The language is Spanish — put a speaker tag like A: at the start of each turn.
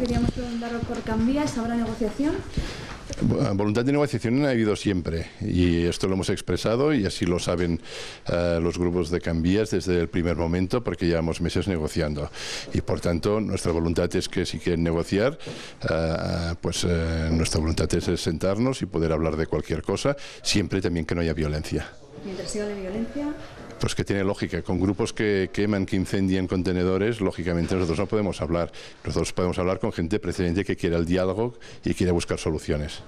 A: Queríamos darlo por Cambias, ¿habrá negociación?
B: Voluntad de negociación ha habido siempre y esto lo hemos expresado y así lo saben eh, los grupos de Cambias desde el primer momento porque llevamos meses negociando y por tanto nuestra voluntad es que si quieren negociar eh, pues eh, nuestra voluntad es sentarnos y poder hablar de cualquier cosa siempre también que no haya violencia violencia. Pues que tiene lógica. Con grupos que queman, que incendian contenedores, lógicamente nosotros no podemos hablar. Nosotros podemos hablar con gente precedente que quiere el diálogo y quiere buscar soluciones.